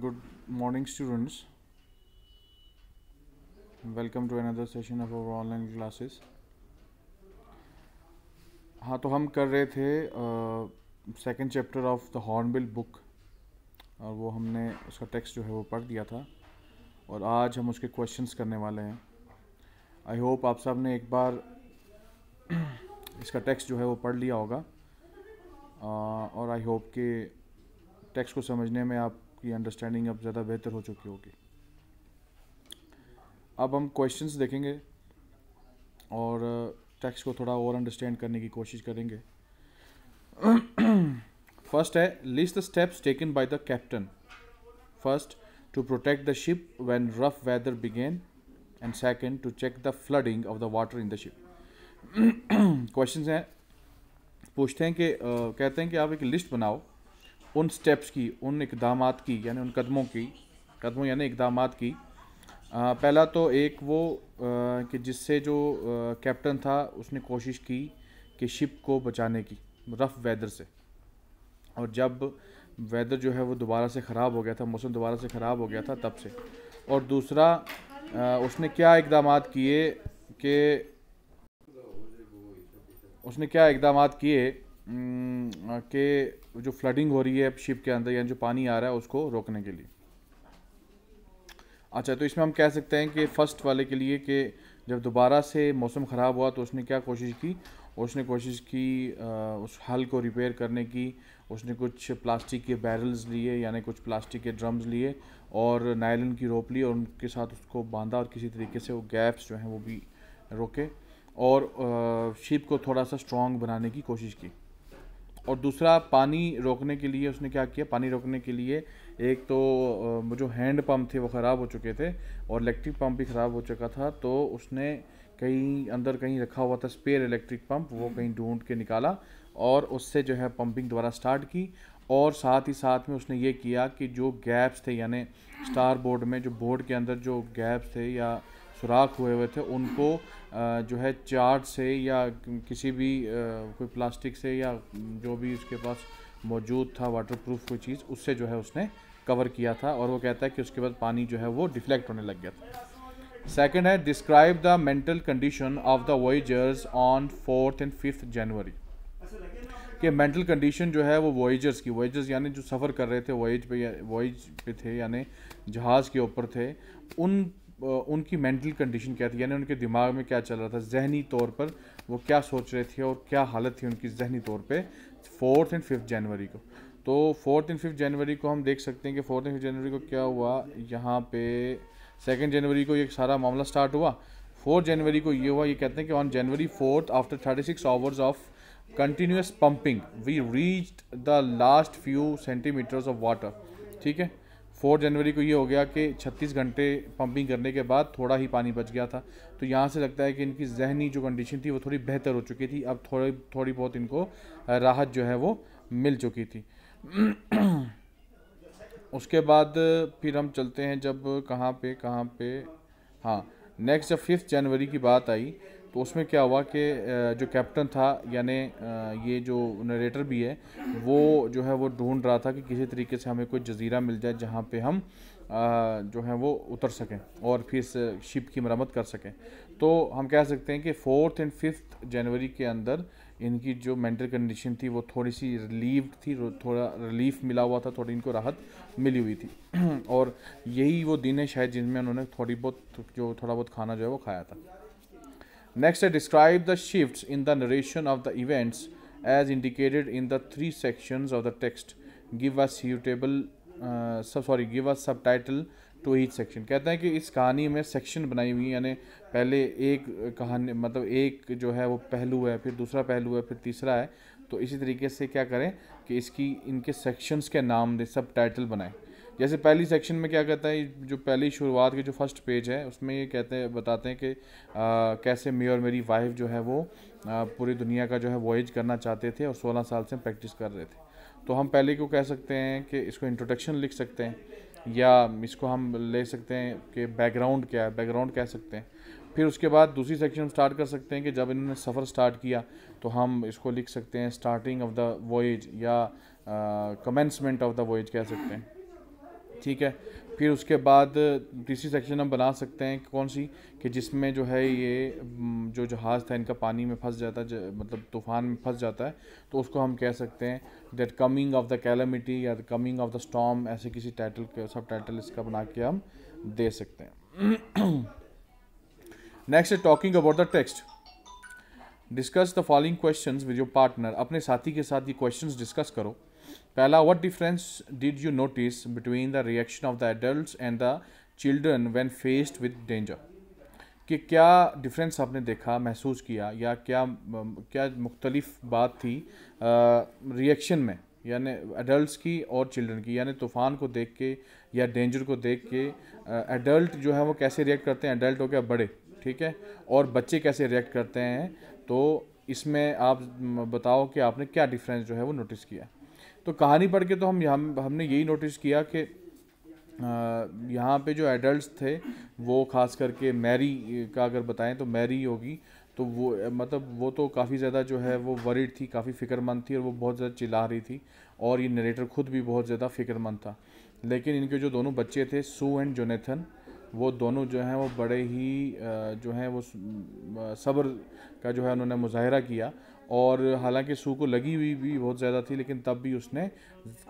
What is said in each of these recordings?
Good morning students welcome to another session of of online classes हाँ तो हम कर रहे थे second chapter of the Hornbill book और वो हमने उसका टेक्स्ट जो है वो पढ़ दिया था और आज हम उसके क्वेश्चंस करने वाले हैं आई होप आप सब ने एक बार इसका टेक्स्ट जो है वो पढ़ लिया होगा uh, और आई होप कि टेक्स्ट को समझने में आप आपकी अंडरस्टैंडिंग अब ज़्यादा बेहतर हो चुकी होगी अब हम क्वेश्चंस देखेंगे और टेक्स्ट को थोड़ा और अंडरस्टैंड करने की कोशिश करेंगे फर्स्ट है list the steps taken by the captain first to protect the ship when rough weather began and second to check the flooding of the water in the ship question हैं पूछते हैं कि uh, कहते हैं कि आप एक लिस्ट बनाओ उन स्टेप्स की उन इकदाम की यानी उन कदमों की कदमों यानी इकदाम की आ, पहला तो एक वो आ, कि जिससे जो कैप्टन था उसने कोशिश की कि शिप को बचाने की रफ़ वेदर से और जब वेदर जो है वो दोबारा से ख़राब हो गया था मौसम दोबारा से ख़राब हो गया था तब से और दूसरा आ, उसने क्या इकदाम किए कि उसने क्या इकदाम किए कि जो फ्लडिंग हो रही है शिप के अंदर यानी जो पानी आ रहा है उसको रोकने के लिए अच्छा तो इसमें हम कह सकते हैं कि फ़र्स्ट वाले के लिए कि जब दोबारा से मौसम ख़राब हुआ तो उसने क्या कोशिश की उसने कोशिश की आ, उस हल को रिपेयर करने की उसने कुछ प्लास्टिक के बैरल्स लिए यानी कुछ प्लास्टिक के ड्रम्स लिए और नायलन की रोप ली और उनके साथ उसको बांधा और किसी तरीके से वो गैप्स जो हैं वो भी रोके और शिप को थोड़ा सा स्ट्रॉन्ग बनाने की कोशिश की और दूसरा पानी रोकने के लिए उसने क्या किया पानी रोकने के लिए एक तो जो हैंड पंप थे वो ख़राब हो चुके थे और इलेक्ट्रिक पंप भी ख़राब हो चुका था तो उसने कहीं अंदर कहीं रखा हुआ था स्पेयर इलेक्ट्रिक पंप वो कहीं ढूंढ के निकाला और उससे जो है पंपिंग दोबारा स्टार्ट की और साथ ही साथ में उसने ये किया कि जो गैप्स थे यानी स्टार बोर्ड में जो बोर्ड के अंदर जो गैप्स थे या सुराख हुए हुए थे उनको जो है चार्ट से या किसी भी कोई प्लास्टिक से या जो भी उसके पास मौजूद था वाटरप्रूफ कोई चीज़ उससे जो है उसने कवर किया था और वो कहता है कि उसके बाद पानी जो है वो डिफ्लेक्ट होने लग गया था सेकेंड है describe the mental condition of the voyagers on fourth and fifth January कि मेंटल कंडीशन जो है वो वॉइजर्स की वॉइजर्स यानी जो सफ़र कर रहे थे वॉइज पे वॉइज पे थे यानी जहाज़ के ऊपर थे उन उनकी मेंटल कंडीशन क्या थी यानी उनके दिमाग में क्या चल रहा था जहनी तौर पर वो क्या सोच रहे थे और क्या हालत थी उनकी जहनी तौर पे फोर्थ एंड फिफ्थ जनवरी को तो फोर्थ एंड फिफ्थ जनवरी को हम देख सकते हैं कि फोर्थ एंड फिफ्थ जनवरी को क्या हुआ यहाँ पे सेकेंड जनवरी को ये सारा मामला स्टार्ट हुआ फोर्थ जनवरी को ये हुआ ये कहते हैं कि on January fourth after thirty six hours of continuous pumping we reach the last few centimetres of water ठीक है फोर जनवरी को ये हो गया कि 36 घंटे पंपिंग करने के बाद थोड़ा ही पानी बच गया था तो यहाँ से लगता है कि इनकी जहनी जो कंडीशन थी वो थोड़ी बेहतर हो चुकी थी अब थोड़ी थोड़ी बहुत इनको राहत जो है वो मिल चुकी थी उसके बाद फिर हम चलते हैं जब कहाँ पे कहाँ पे हाँ नेक्स्ट जब फिफ्थ जनवरी की बात आई तो उसमें क्या हुआ कि जो कैप्टन था यानी ये जो नरेटर भी है वो जो है वो ढूंढ रहा था कि किसी तरीके से हमें कोई जजीरा मिल जाए जहाँ पे हम जो है वो उतर सकें और फिर इस शिप की मरम्मत कर सकें तो हम कह सकते हैं कि फोर्थ एंड फिफ्थ जनवरी के अंदर इनकी जो मेंटल कंडीशन थी वो थोड़ी सी रिलीव थी थोड़ा रिलीफ मिला हुआ था थोड़ी इनको राहत मिली हुई थी और यही वो दिन है शायद जिनमें उन्होंने थोड़ी बहुत जो थोड़ा बहुत खाना जो है वो खाया था Next, I describe the shifts in the narration of the events as indicated in the three sections of the text. Give a suitable, uh, sorry, give a subtitle to each section कहते हैं कि इस कहानी में section बनाई हुई यानी पहले एक कहानी मतलब एक जो है वो पहलू है फिर दूसरा पहलू है फिर तीसरा है तो इसी तरीके से क्या करें कि इसकी इनके सेक्शंस के नाम दें सब टाइटल बनाएं जैसे पहली सेक्शन में क्या कहता है जो पहली शुरुआत के जो फर्स्ट पेज है उसमें ये कहते हैं बताते हैं कि कैसे मे और मेरी वाइफ जो है वो आ, पूरी दुनिया का जो है वॉयज करना चाहते थे और 16 साल से प्रैक्टिस कर रहे थे तो हम पहले को कह सकते हैं कि इसको इंट्रोडक्शन लिख सकते हैं या इसको हम ले सकते हैं कि बैकग्राउंड क्या है बैकग्राउंड कह सकते हैं फिर उसके बाद दूसरी सेक्शन स्टार्ट कर सकते हैं कि जब इन्होंने सफ़र स्टार्ट किया तो हम इसको लिख सकते हैं स्टार्टिंग ऑफ द वॉयज या कमेंसमेंट ऑफ द वॉयज कह सकते हैं ठीक है फिर उसके बाद तीसरी सेक्शन हम बना सकते हैं कौन सी कि जिसमें जो है ये जो जहाज़ था इनका पानी में फंस जाता है मतलब तूफ़ान में फंस जाता है तो उसको हम कह सकते हैं that coming of the calamity या कमिंग ऑफ द स्टॉम ऐसे किसी टाइटल सब टाइटल इसका बना के हम दे सकते हैं नेक्स्ट है talking about the text discuss the following question with your partner अपने साथी के साथ ये क्वेश्चन डिस्कस करो पहला what difference did you notice between the reaction of the adult and the children when faced with danger कि क्या difference आपने देखा महसूस किया या क्या क्या मुख्तलिफ बात थी रिएक्शन में यानी एडल्ट की और चिल्ड्रन की यानी तूफ़ान को देख के या डेंजर को देख के एडल्ट जो है वो कैसे रिएक्ट करते हैं एडल्ट हो गया बड़े ठीक है और बच्चे कैसे रिएक्ट करते हैं तो इसमें आप बताओ कि आपने क्या डिफरेंस जो है वो नोटिस किया तो कहानी पढ़ के तो हम हम हमने यही नोटिस किया कि यहाँ पे जो एडल्ट थे वो ख़ास करके मैरी का अगर बताएं तो मैरी होगी तो वो मतलब वो तो काफ़ी ज़्यादा जो है वो वरीड थी काफ़ी फ़िक्रमंद थी और वो बहुत ज़्यादा चिल्ला रही थी और ये नरेटर खुद भी बहुत ज़्यादा फ़िक्रमंद था लेकिन इनके जो दोनों बच्चे थे सू एंड जोनेथन वो दोनों जो हैं वो बड़े ही जो हैं वो सब्र का जो है उन्होंने मुजाहरा किया और हालांकि सू को लगी हुई भी बहुत ज़्यादा थी लेकिन तब भी उसने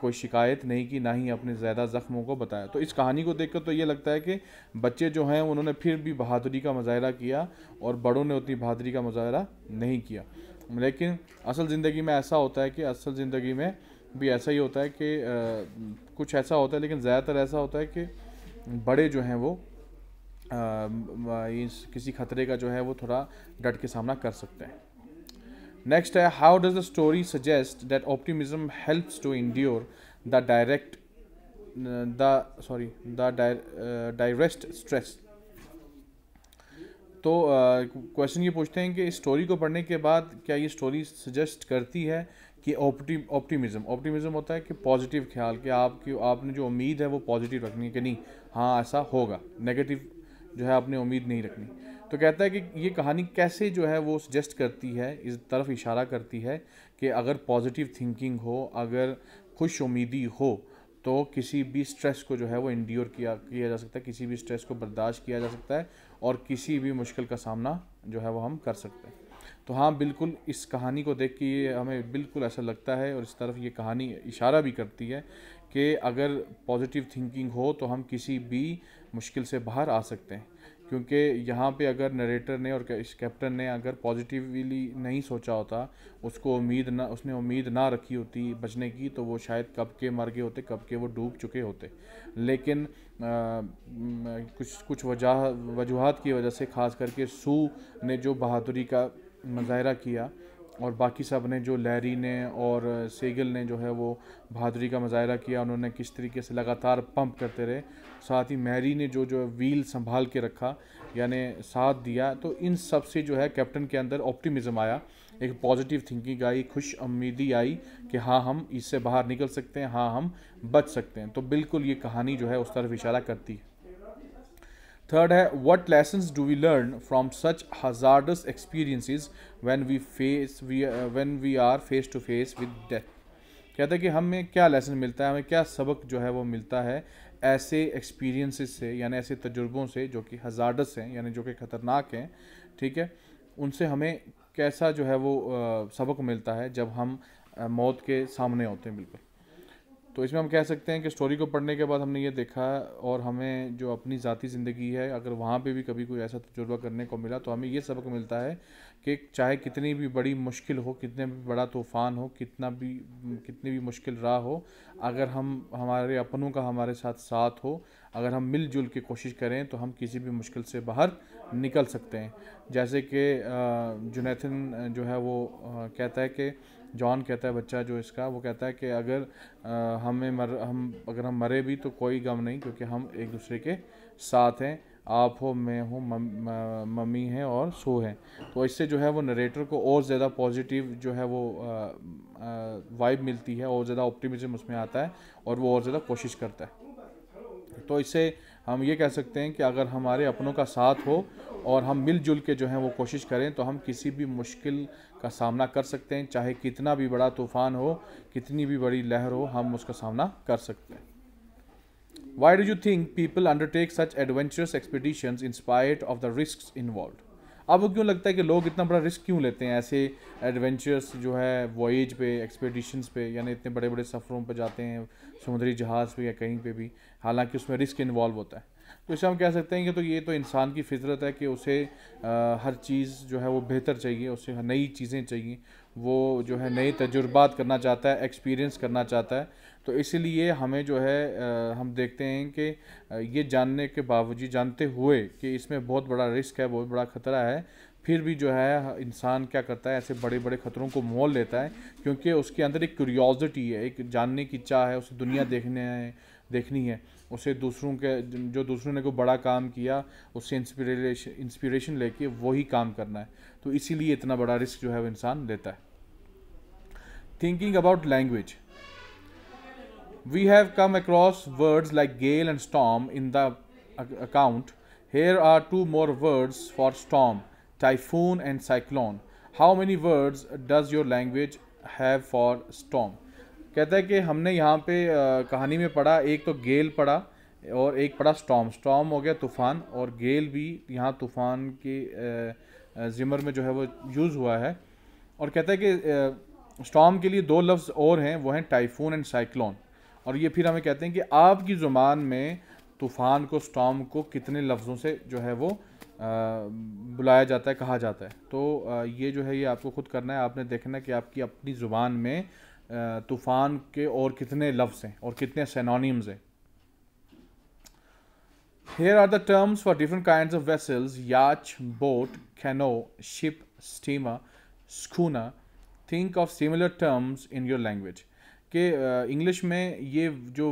कोई शिकायत नहीं की ना ही अपने ज़्यादा ज़ख्मों को बताया तो इस कहानी को देखकर तो ये लगता है कि बच्चे जो हैं उन्होंने फिर भी बहादुरी का मुजाहरा किया और बड़ों ने उतनी बहादुरी का मुजाहरा नहीं किया लेकिन असल ज़िंदगी में ऐसा होता है कि असल ज़िंदगी में भी ऐसा ही होता है कि आ, कुछ ऐसा होता है लेकिन ज़्यादातर ऐसा होता है कि बड़े जो हैं वो आ, इस किसी खतरे का जो है वो थोड़ा डट के सामना कर सकते हैं नेक्स्ट है how does the story suggest that optimism helps to endure the direct the sorry the direst stress तो क्वेश्चन uh, ये पूछते हैं कि इस स्टोरी को पढ़ने के बाद क्या ये स्टोरी सजेस्ट करती है कि ऑप्टिमिज्म ऑप्टिमिज़म होता है कि पॉजिटिव ख्याल कि आपकी आपने जो उम्मीद है वो पॉजिटिव रखनी है कि नहीं हाँ ऐसा होगा नेगेटिव जो है आपने उम्मीद नहीं रखनी तो कहता है कि ये कहानी कैसे जो है वो सजेस्ट करती है इस तरफ इशारा करती है कि अगर पॉजिटिव थिंकिंग हो अगर खुश उम्मीदी हो तो किसी भी स्ट्रेस को जो है वो इंड्योर किया किया जा सकता है किसी भी स्ट्रेस को बर्दाश्त किया जा सकता है और किसी भी मुश्किल का सामना जो है वो हम कर सकते हैं तो हाँ बिल्कुल इस कहानी को देख के ये हमें बिल्कुल ऐसा लगता है और इस तरफ ये कहानी इशारा भी करती है कि अगर पॉजिटिव थिंकिंग हो तो हम किसी भी मुश्किल से बाहर आ सकते हैं क्योंकि यहाँ पे अगर नरेटर ने और कैप्टन ने अगर पॉजिटिवली नहीं सोचा होता उसको उम्मीद ना उसने उम्मीद ना रखी होती बचने की तो वो शायद कब के मर गए होते कब के वो डूब चुके होते लेकिन आ, कुछ कुछ वजह वजूहत की वजह से ख़ास करके सू ने जो बहादुरी का मुजाहरा किया और बाकी सब ने जो लैरी ने और सेगल ने जो है वो बहादुरी का मुजाहरा किया उन्होंने किस तरीके से लगातार पंप करते रहे साथ ही मैरी ने जो जो व्हील संभाल के रखा यानी साथ दिया तो इन सब से जो है कैप्टन के अंदर ऑप्टिमिज्म आया एक पॉजिटिव थिंकिंग आई खुश उम्मीदी आई कि हाँ हम इससे बाहर निकल सकते हैं हाँ हम बच सकते हैं तो बिल्कुल ये कहानी जो है उस तरफ इशारा करती है थर्ड है what lesson do we learn from such hazardous experiences when we face we when we are face to face with death कहते हैं कि हमें क्या लेसन मिलता है हमें क्या सबक जो है वो मिलता है ऐसे एक्सपीरियंसेस से यानी ऐसे तजुर्बों से जो कि हजार्डस हैं यानी जो कि ख़तरनाक हैं ठीक है उनसे हमें कैसा जो है वो सबक मिलता है जब हम मौत के सामने होते हैं बिल्कुल तो इसमें हम कह सकते हैं कि स्टोरी को पढ़ने के बाद हमने ये देखा और हमें जो अपनी ज़ाती ज़िंदगी है अगर वहाँ पे भी कभी कोई ऐसा तजुर्बा करने को मिला तो हमें ये सबक मिलता है कि चाहे कितनी भी बड़ी मुश्किल हो कितने भी बड़ा तूफ़ान हो कितना भी कितनी भी मुश्किल राह हो अगर हम हमारे अपनों का हमारे साथ साथ हो अगर हम मिलजुल के कोशिश करें तो हम किसी भी मुश्किल से बाहर निकल सकते हैं जैसे कि जुनेथन जो है वो कहता है कि जॉन कहता है बच्चा जो इसका वो कहता है कि अगर आ, हमें मर हम अगर हम मरे भी तो कोई गम नहीं क्योंकि हम एक दूसरे के साथ हैं आप हो मैं हूँ मम्मी हैं और सो हैं तो इससे जो है वो नरेटर को और ज़्यादा पॉजिटिव जो है वो वाइब मिलती है और ज़्यादा ऑप्टिमिज्म उसमें आता है और वो और ज़्यादा कोशिश करता है तो इससे हम ये कह सकते हैं कि अगर हमारे अपनों का साथ हो और हम मिलजुल के जो है वो कोशिश करें तो हम किसी भी मुश्किल का सामना कर सकते हैं चाहे कितना भी बड़ा तूफ़ान हो कितनी भी बड़ी लहर हो हम उसका सामना कर सकते हैं Why do you think people undertake such adventurous expeditions in spite of the risks involved? आपको क्यों लगता है कि लोग इतना बड़ा रिस्क क्यों लेते हैं ऐसे एडवेंचर्स जो है वॉइज पे एक्सपेडिशंस पे यानी इतने बड़े बड़े सफ़रों पर जाते हैं समुद्री जहाज़ पे या कहीं पे भी हालांकि उसमें रिस्क इन्वॉल्व होता है तो इसे हम कह सकते हैं कि तो ये तो इंसान की फितरत है कि उसे आ, हर चीज़ जो है वो बेहतर चाहिए उसे नई चीज़ें चाहिए वो जो है नए तजुर्बात करना चाहता है एक्सपीरियंस करना चाहता है तो इसलिए हमें जो है हम देखते हैं कि ये जानने के बावजूद जानते हुए कि इसमें बहुत बड़ा रिस्क है बहुत बड़ा ख़तरा है फिर भी जो है इंसान क्या करता है ऐसे बड़े बड़े ख़तरों को मोल लेता है क्योंकि उसके अंदर एक क्यूरियोसिटी है एक जानने की चाह है उसे दुनिया देखने है देखनी है उसे दूसरों के जो दूसरों ने कोई बड़ा काम किया उससे इंस्पिरेशन इंस्पिरेशन लेके वही काम करना है तो इसीलिए इतना बड़ा रिस्क जो है वो इंसान लेता है thinking about language. We have come across words like gale and storm in the account. Here are two more words for storm, typhoon and cyclone. How many words does your language have for storm? कहता है कि हमने यहाँ पे आ, कहानी में पढ़ा एक तो गेल पढ़ा और एक पढ़ा स्टॉम स्टॉम हो गया तूफ़ान और गेल भी यहाँ तूफ़ान के ज़िमर में जो है वो यूज़ हुआ है और कहता है कि स्टॉम के लिए दो लफ्ज़ और हैं वो हैं टाइफून एंड साइक्लोन और ये फिर हमें कहते हैं कि आपकी ज़ुबान में तूफ़ान को स्टॉम को कितने लफ्ज़ों से जो है वो बुलाया जाता है कहा जाता है तो ये जो है ये आपको खुद करना है आपने देखना कि आपकी अपनी ज़ुबान में तूफ़ान के और कितने लफ्ज़ हैं और कितने सेनोनिम्स हैं here are the terms for different kind of vessels yacht boat canoe ship steamer schooner think of similar terms in your language के इंग्लिश में ये जो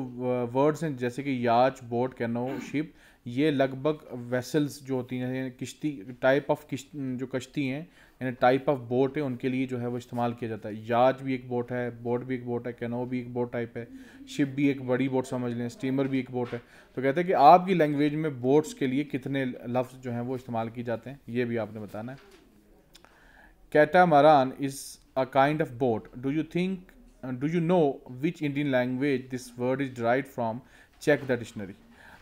वर्ड्स uh, हैं जैसे कि याच बोट कैनो शिप ये लगभग वेसल्स जो होती हैं किश्ती टाइप ऑफ किश्त जो कश्ती हैं यानी टाइप ऑफ बोट है उनके लिए जो है वो इस्तेमाल किया जाता है याच भी एक बोट है बोट भी एक बोट है कैनो भी एक बोट टाइप है शिप भी एक बड़ी बोट समझ लें स्टीमर भी एक बोट है तो कहते हैं कि आपकी लैंग्वेज में बोट्स के लिए कितने लफ्ज़ जो हैं वो इस्तेमाल किए जाते हैं ये भी आपने बताना है catamaran is a kind of boat. Do you think, uh, do you know which Indian language this word is derived from? Check the dictionary.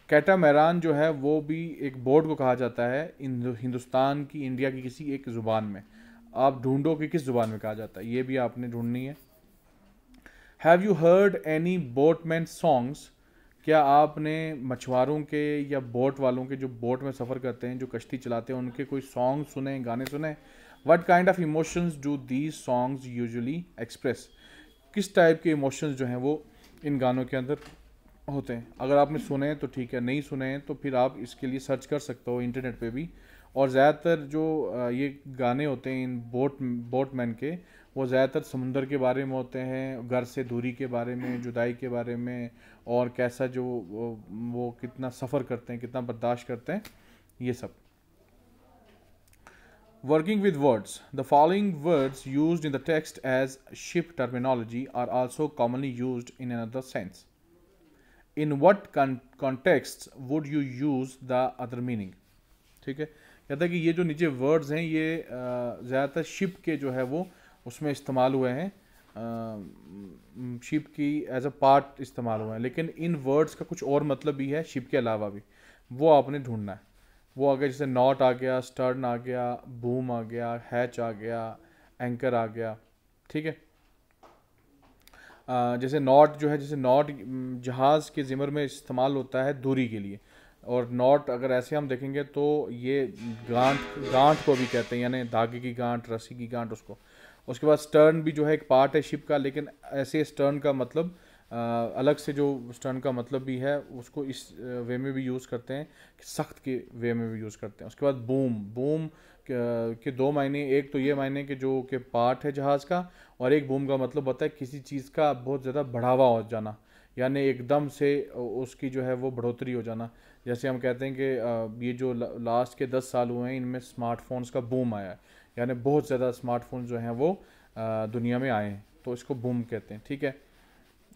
Catamaran जो है वो भी एक बोट को कहा जाता है हिंदुस्तान की इंडिया की किसी एक ज़ुबान में आप ढूंढो कि किस ज़ुबान में कहा जाता है ये भी आपने ढूंढनी है have you heard any boatman songs क्या आपने मछुआरों के या बोट वालों के जो बोट में सफ़र करते हैं जो कश्ती चलाते हैं उनके कोई सॉन्ग सुने गाने सुने what kind of emotions do these songs usually express किस टाइप के इमोशंस जो हैं वो इन गानों के अंदर होते हैं अगर आपने सुने हैं तो ठीक है नहीं सुने हैं तो फिर आप इसके लिए सर्च कर सकते हो इंटरनेट पे भी और ज़्यादातर जो ये गाने होते हैं इन बोट बोट मैन के वो ज़्यादातर समुंदर के बारे में होते हैं घर से दूरी के बारे में जुदाई के बारे में और कैसा जो वो, वो कितना सफ़र करते हैं कितना बर्दाश्त करते हैं ये सब Working with words. The following words used in the text as ship terminology are also commonly used in another sense. In what con contexts would you use the other meaning? ठीक है कहता है कि ये जो नीचे वर्ड्स हैं ये ज़्यादातर शिप के जो है वो उसमें इस्तेमाल हुए हैं शिप की एज अ पार्ट इस्तेमाल हुए हैं लेकिन इन वर्ड्स का कुछ और मतलब भी है शिप के अलावा भी वो आपने ढूंढना है वो आ गया जैसे नॉट आ गया स्टर्न आ गया बूम आ गया हैच आ गया एंकर आ गया ठीक है जैसे नॉट जो है जैसे नॉट जहाज़ के ज़िमर में इस्तेमाल होता है दूरी के लिए और नॉट अगर ऐसे हम देखेंगे तो ये गांठ गांठ को भी कहते हैं यानी धागे की गांठ रस्सी की गांठ उसको उसके बाद स्टर्न भी जो है एक पार्ट है शिप का लेकिन ऐसे स्टर्न का मतलब अलग से जो स्टर्न का मतलब भी है उसको इस वे में भी यूज़ करते हैं कि सख्त के वे में भी यूज़ करते हैं उसके बाद बूम बूम के दो मायने एक तो ये मायने के जो के पार्ट है जहाज़ का और एक बूम का मतलब होता है किसी चीज़ का बहुत ज़्यादा बढ़ावा हो जाना यानी एकदम से उसकी जो है वो बढ़ोतरी हो जाना जैसे हम कहते हैं कि ये जो लास्ट के दस साल हुए हैं इनमें स्मार्टफोन्स का बूम आया है यानी बहुत ज़्यादा स्मार्टफोन जो हैं वो दुनिया में आए हैं तो इसको बूम कहते हैं ठीक है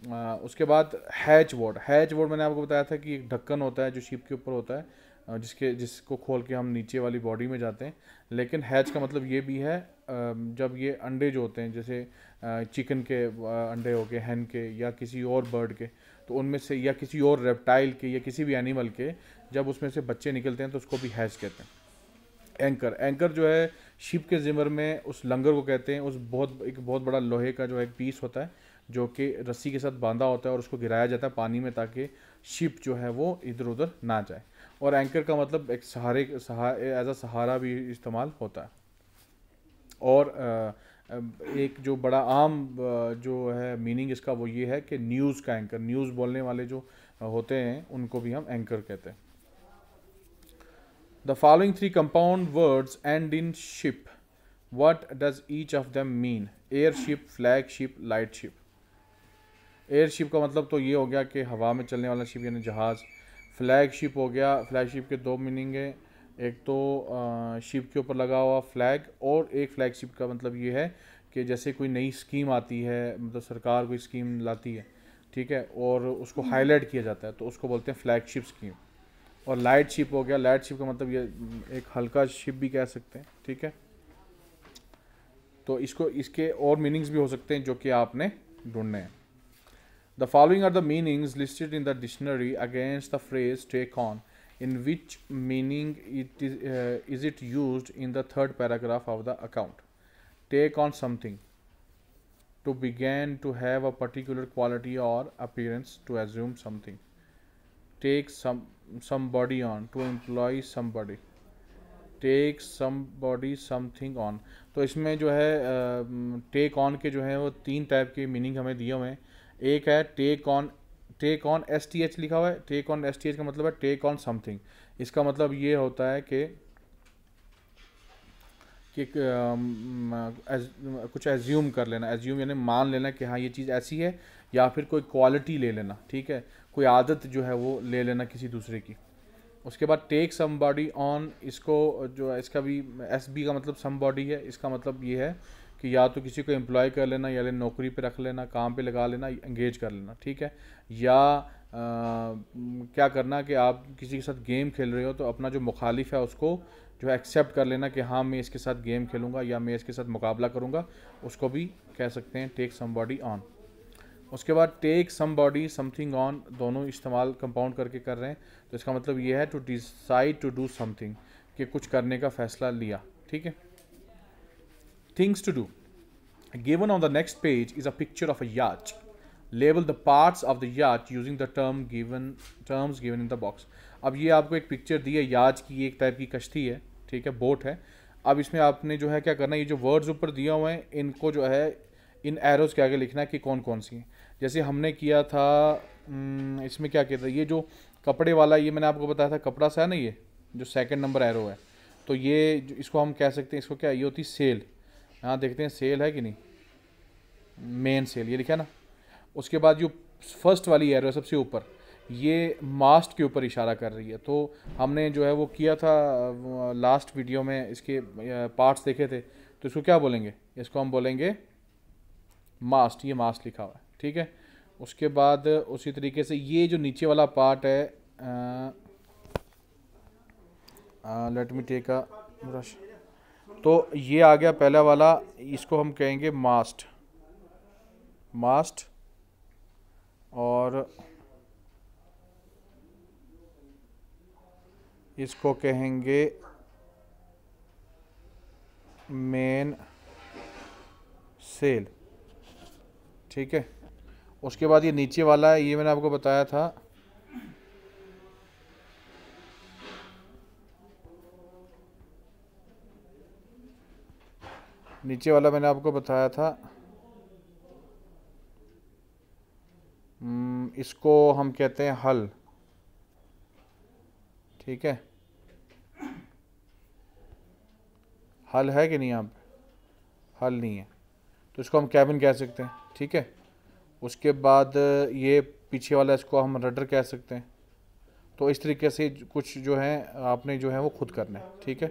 उसके बाद हैच बोर्ड हैच बोर्ड मैंने आपको बताया था कि एक ढक्कन होता है जो शिप के ऊपर होता है जिसके जिसको खोल के हम नीचे वाली बॉडी में जाते हैं लेकिन हैच का मतलब ये भी है जब ये अंडे जो होते हैं जैसे चिकन के अंडे हो गए हैन के या किसी और बर्ड के तो उनमें से या किसी और रेप्टाइल के या किसी भी एनिमल के जब उसमें से बच्चे निकलते हैं तो उसको भी हैच कहते हैं एंकर एंकर जो है शिप के ज़िमर में उस लंगर को कहते हैं उस बहुत एक बहुत बड़ा लोहे का जो है पीस होता है जो कि रस्सी के साथ बांधा होता है और उसको गिराया जाता है पानी में ताकि शिप जो है वो इधर उधर ना जाए और एंकर का मतलब एक सहारे एज अ सहारा भी इस्तेमाल होता है और एक जो बड़ा आम जो है मीनिंग इसका वो ये है कि न्यूज़ का एंकर न्यूज़ बोलने वाले जो होते हैं उनको भी हम एंकर कहते हैं the following three compound words and in ship does each of them mean air ship flag ship light ship airship का मतलब तो ये हो गया कि हवा में चलने वाला शिप यानी जहाज़ फ्लैग शिप हो गया फ्लैग शिप के दो मीनिंग हैं एक तो शिप के ऊपर लगा हुआ फ्लैग और एक फ्लैग शिप का मतलब ये है कि जैसे कोई नई स्कीम आती है मतलब सरकार कोई स्कीम लाती है ठीक है और उसको हम्म। हाईलाइट किया जाता है तो उसको बोलते हैं फ्लैगशिप स्कीम और लाइट शिप हो गया लाइट शिप का मतलब ये एक हल्का शिप भी कह सकते हैं ठीक है तो इसको इसके और मीनिंग्स भी हो सकते हैं जो कि आपने ढूंढने हैं The following are the meanings listed in the dictionary against the phrase take on. In which meaning it is, uh, is it used in the third paragraph of the account? Take on something. To begin to have a particular quality or appearance, to assume something. Take some somebody on, to employ somebody. Take somebody something on. तो इसमें जो है take uh, on के जो है वो तीन type के मीनिंग हमें दिए हुए हैं एक है take on take on S T H लिखा हुआ है take on S T H का मतलब है टेक ऑन समथिंग इसका मतलब ये होता है कि कि कुछ एज्यूम कर लेना एज्यूम यानी मान लेना कि हाँ ये चीज़ ऐसी है या फिर कोई क्वालिटी ले लेना ठीक है कोई आदत जो है वो ले लेना किसी दूसरे की उसके बाद टेक सम बॉडी ऑन इसको जो है इसका भी एस बी का मतलब सम बॉडी है इसका मतलब ये है कि या तो किसी को एम्प्लॉय कर लेना या ले नौकरी पे रख लेना काम पे लगा लेना एंगेज कर लेना ठीक है या आ, क्या करना कि आप किसी के साथ गेम खेल रहे हो तो अपना जो मुखालिफ है उसको जो है एक्सेप्ट कर लेना कि हाँ मैं इसके साथ गेम खेलूँगा या मैं इसके साथ मुकाबला करूँगा उसको भी कह सकते हैं टेक सम बॉडी ऑन उसके बाद take somebody something on दोनों इस्तेमाल कंपाउंड करके कर रहे हैं तो इसका मतलब ये है to decide to do something कि कुछ करने का फ़ैसला लिया ठीक है Things to do. Given on the next page is a picture of a yacht. Label the parts of the yacht using the term given terms given in the box. अब ये आपको एक पिक्चर दी है याच की एक टाइप की कश्ती है ठीक है बोट है अब इसमें आपने जो है क्या करना है ये जो वर्ड्स ऊपर दिए हुए हैं इनको जो है इन एरोज़ के आगे लिखना है कि कौन कौन सी हैं जैसे हमने किया था हम्म, इसमें क्या किया था ये जो कपड़े वाला ये मैंने आपको बताया था कपड़ा सा है ना ये जो सेकेंड नंबर एरो है तो ये इसको हम कह सकते हैं इसको क्या ये होती सेल यहाँ देखते हैं सेल है कि नहीं मेन सेल ये लिखा ना उसके बाद जो फर्स्ट वाली एरो सबसे ऊपर ये मास्ट के ऊपर इशारा कर रही है तो हमने जो है वो किया था लास्ट वीडियो में इसके पार्ट्स देखे थे तो इसको क्या बोलेंगे इसको हम बोलेंगे मास्ट ये मास्ट लिखा हुआ है ठीक है उसके बाद उसी तरीके से ये जो नीचे वाला पार्ट है let me take a brush तो ये आ गया पहला वाला इसको हम कहेंगे मास्ट मास्ट और इसको कहेंगे मेन सेल ठीक है उसके बाद ये नीचे वाला है ये मैंने आपको बताया था नीचे वाला मैंने आपको बताया था हम्म, इसको हम कहते हैं हल ठीक है हल है कि नहीं यहाँ पे हल नहीं है तो इसको हम कैबिन कह सकते हैं ठीक है उसके बाद ये पीछे वाला इसको हम रडर कह सकते हैं तो इस तरीके से कुछ जो है आपने जो है वो खुद करना है ठीक है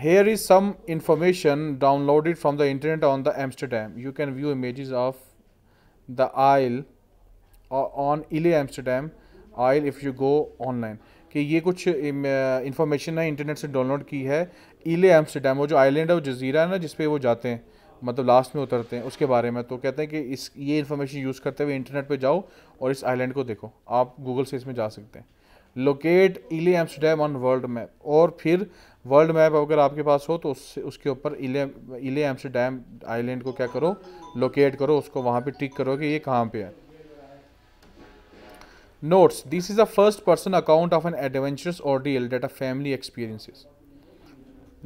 here is some information downloaded from the internet on the Amsterdam. You can view images of the Isle uh, on Ile Amsterdam Isle if you go online. कि ये कुछ इंफॉर्मेशन है इंटरनेट से डाउनलोड की है इले एम्स्टरडेम वो जो आइलैंड है वो जजीरा है ना जिसपे वो जाते हैं मतलब लास्ट में उतरते हैं उसके बारे में तो कहते हैं कि इस ये इंफॉर्मेशन यूज़ करते हुए इंटरनेट पे जाओ और इस आइलैंड को देखो आप गूगल से इसमें जा सकते हैं लोकेट इले एम्स्टरडेम ऑन वर्ल्ड मैप और फिर वर्ल्ड मैप अगर आपके पास हो तो उससे उसके ऊपर इले इले एम्स्टरडेम आइलैंड को क्या करो लोकेट करो उसको वहाँ पे टिक करो कि ये कहाँ पे है notes this is the first person account of an adventurous ordeal that a family experiences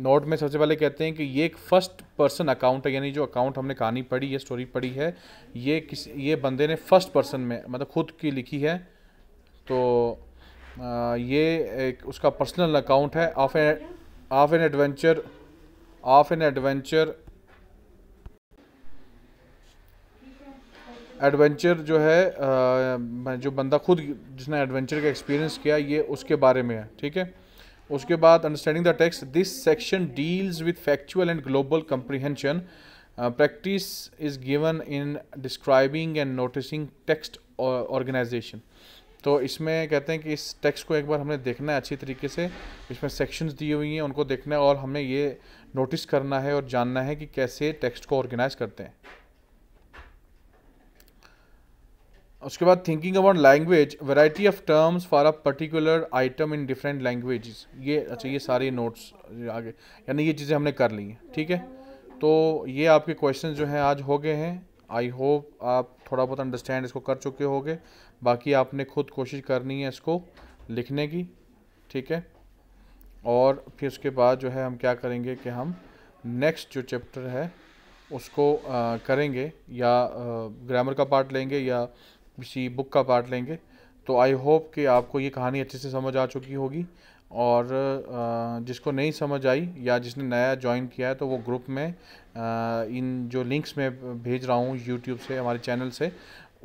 note में सबसे पहले कहते हैं कि ये एक फर्स्ट पर्सन अकाउंट है यानी जो अकाउंट हमने कहानी पढ़ी ये स्टोरी पढ़ी है ये किस ये बंदे ने फर्स्ट पर्सन में मतलब खुद की लिखी है तो आ, ये एक उसका पर्सनल अकाउंट है of a of an adventure of an adventure adventure जो है जो बंदा खुद जिसने एडवेंचर का एक्सपीरियंस किया ये उसके बारे में है ठीक है उसके बाद understanding the text this section deals with factual and global comprehension practice is given in describing and noticing text organisation तो इसमें कहते हैं कि इस टेक्स्ट को एक बार हमें देखना है अच्छी तरीके से इसमें सेक्शंस दी हुई हैं उनको देखना है और हमें ये नोटिस करना है और जानना है कि कैसे टेक्स्ट को ऑर्गेनाइज करते हैं उसके बाद thinking about language variety of terms for a particular item in different languages ये अच्छा ये सारे नोट्स आगे यानी ये चीज़ें हमने कर ली हैं ठीक है तो ये आपके क्वेश्चन जो हैं आज हो गए हैं आई होप आप थोड़ा बहुत अंडरस्टैंड इसको कर चुके होंगे बाकी आपने खुद कोशिश करनी है इसको लिखने की ठीक है और फिर उसके बाद जो है हम क्या करेंगे कि हम नेक्स्ट जो चैप्टर है उसको आ, करेंगे या ग्रामर का पार्ट लेंगे या किसी बुक का पार्ट लेंगे तो आई होप कि आपको ये कहानी अच्छे से समझ आ चुकी होगी और आ, जिसको नहीं समझ आई या जिसने नया ज्वाइन किया है तो वो ग्रुप में आ, इन जो लिंक्स में भेज रहा हूँ यूट्यूब से हमारे चैनल से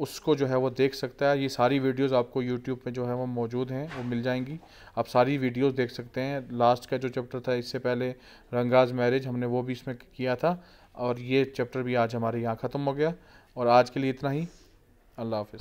उसको जो है वो देख सकता है ये सारी वीडियोस आपको यूट्यूब पे जो है वो मौजूद हैं वो मिल जाएंगी आप सारी वीडियोस देख सकते हैं लास्ट का जो चैप्टर था इससे पहले रंगाज मैरिज हमने वो भी इसमें किया था और ये चैप्टर भी आज हमारे यहाँ ख़त्म हो गया और आज के लिए इतना ही अल्लाह हाफ़